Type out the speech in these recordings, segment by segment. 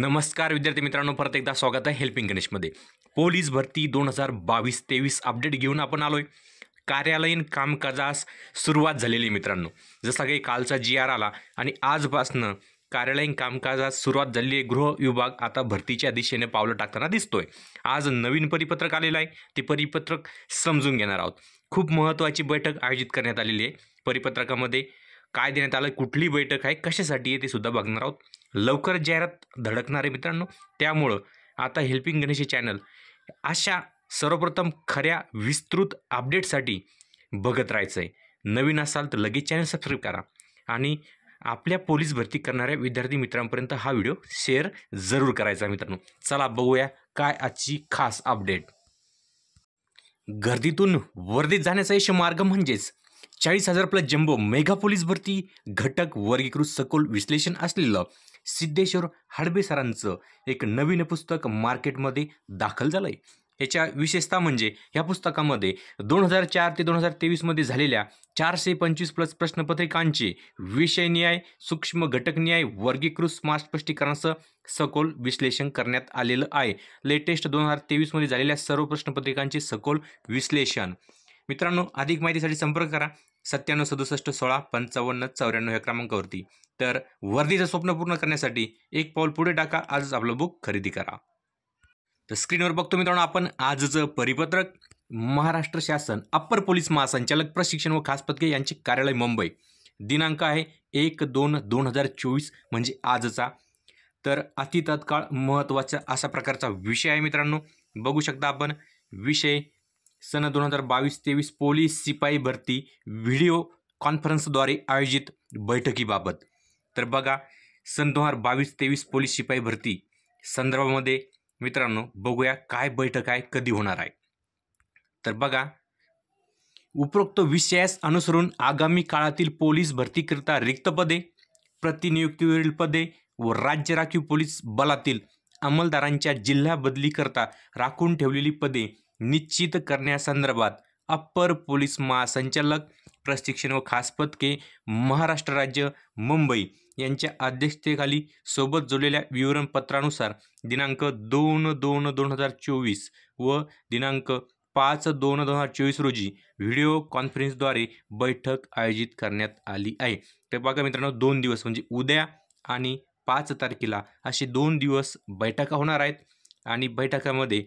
नमस्कार विद्यार्थी मित्रांनो परत एकदा स्वागत आहे हेल्पिंग गणेशमध्ये पोलीस भरती दोन हजार बावीस तेवीस अपडेट घेऊन आपण आलो आहे कार्यालयीन कामकाजास सुरुवात झालेली आहे मित्रांनो जसा काही कालचा जी आर आला आणि आजपासनं कार्यालयीन कामकाजास सुरुवात झालेली आहे गृह विभाग आता भरतीच्या दिशेने पावलं टाकताना दिसतोय आज नवीन परिपत्रक आलेलं आहे ते परिपत्रक समजून घेणार आहोत खूप महत्त्वाची बैठक आयोजित करण्यात आलेली आहे परिपत्रकामध्ये काय देण्यात आलं कुठली बैठक आहे कशासाठी आहे ते सुद्धा बघणार आहोत लवकर जाहिरात धडकणार आहे मित्रांनो त्यामुळं आता हेल्पिंग गणेश चॅनल अशा सर्वप्रथम खऱ्या विस्तृत अपडेटसाठी बघत राहायचं आहे नवीन असाल तर लगेच चॅनल सबस्क्राईब करा आणि आपल्या पोलीस भरती करणाऱ्या विद्यार्थी मित्रांपर्यंत हा व्हिडिओ शेअर जरूर करायचा मित्रांनो चला बघूया काय आजची खास अपडेट गर्दीतून वर्दीत जाण्याचा यश मार्ग म्हणजेच चाळीस हजार प्लस जम्बो मेगा पोलीस भरती घटक वर्गीकृत सखोल विश्लेषण असलेलं सिद्धेश्वर हडबे सरांचं एक नवीन पुस्तक मार्केटमध्ये दाखल झालं आहे याच्या विशेषता म्हणजे या पुस्तकामध्ये दोन हजार चार ते दोन हजार तेवीसमध्ये झालेल्या चारशे पंचवीस प्लस प्रश्नपत्रिकांचे विषयन्याय सूक्ष्म घटकन्याय वर्गीकृत स्मार्ट स्पष्टीकरणासह सखोल विश्लेषण करण्यात आलेलं आहे लेटेस्ट दोन हजार तेवीसमध्ये झालेल्या सर्व प्रश्नपत्रिकांचे सखोल विश्लेषण मित्रांनो अधिक माहितीसाठी संपर्क करा सत्त्याण्णव सदुसष्ट सोळा पंचावन्न चौऱ्याण्णव या क्रमांकावरती तर वर्दीचं स्वप्न पूर्ण करण्यासाठी एक पाऊल पुढे टाका आजच आपलं बुक खरेदी करा तर स्क्रीनवर बघतो मित्रांनो आपण आजचं परिपत्रक महाराष्ट्र शासन अप्पर पोलीस महासंचालक प्रशिक्षण व खास पदके यांचे कार्यालय मुंबई दिनांक आहे एक दोन दोन हजार चोवीस म्हणजे आजचा तर अति तत्काळ महत्त्वाचा असा प्रकारचा विषय आहे मित्रांनो बघू शकता आपण विषय सन दोन हजार बावीस तेवीस पोलीस सिपाई भरती व्हिडिओ कॉन्फरन्सद्वारे आयोजित बैठकीबाबत तर बघा सन दोन हजार बावीस तेवीस पोलीस शिपाई भरती संदर्भामध्ये मित्रांनो बघूया काय बैठक आहे कधी होणार आहे तर बघा उपरोक्त विषयास अनुसरून आगामी काळातील पोलीस भरतीकरिता रिक्त पदे प्रतिनियुक्तीवरील पदे व राज्य राखीव पोलीस बलातील अंमलदारांच्या जिल्हा करता राखून ठेवलेली पदे निश्चित करण्यासंदर्भात अप्पर पोलीस महासंचालक प्रशिक्षण व खास पथके महाराष्ट्र राज्य मुंबई यांच्या अध्यक्षतेखाली सोबत जोडलेल्या विवरणपत्रानुसार दिनांक दोन दोन दोन हजार चोवीस व दिनांक पाच दोन दोन हजार चोवीस रोजी व्हिडिओ कॉन्फरन्सद्वारे बैठक आयोजित करण्यात आली आहे तर बघा मित्रांनो दोन दिवस म्हणजे उद्या आणि पाच तारखेला असे दोन दिवस बैठका होणार आहेत आणि बैठकामध्ये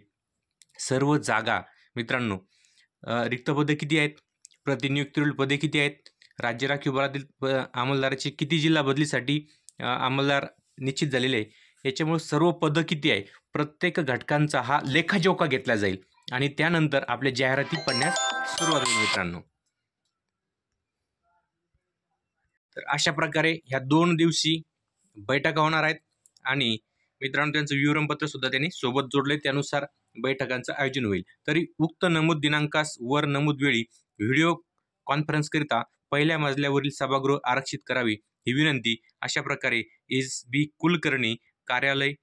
सर्व जागा मित्रांनो रिक्तपद किती आहेत प्रतिनियुक्तीवरील पदे किती आहेत राज्य राखीव बळातील प किती जिल्हा बदलीसाठी आमलदार निश्चित झालेले आहे याच्यामुळे सर्व पदं किती आहे प्रत्येक घटकांचा हा लेखाजोखा घेतला जाईल आणि त्यानंतर आपल्या जाहिराती पडण्यास सुरुवात होईल मित्रांनो तर अशा प्रकारे ह्या दोन दिवशी बैठका होणार आहेत आणि मित्रांनो त्यांचं विवरणपत्र सुद्धा त्यांनी सोबत जोडले त्यानुसार बैठकांचं आयोजन होईल तरी उक्त नमूद दिनांकास वर नमूद वेळी व्हिडिओ कॉन्फरन्सकरिता पहिल्या मजल्यावरील सभागृह आरक्षित करावे ही विनंती अशा प्रकारे एस बी कुलकर्णी कार्यालय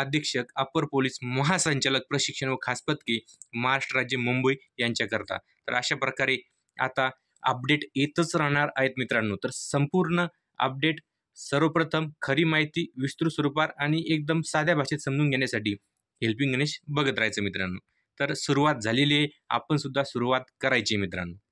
अधीक्षक अपर पोलीस महासंचालक प्रशिक्षण व खास महाराष्ट्र राज्य मुंबई यांच्याकरता तर अशा प्रकारे आता अपडेट येतच राहणार आहेत मित्रांनो तर संपूर्ण अपडेट सर्वप्रथम खरी माहिती विस्तृत स्वरूपात आणि एकदम साध्या भाषेत समजून घेण्यासाठी हेल्पिंग गणेश बघत राहायचं मित्रांनो तर सुरुवात झालेली आहे आपण सुद्धा सुरुवात करायची मित्रांनो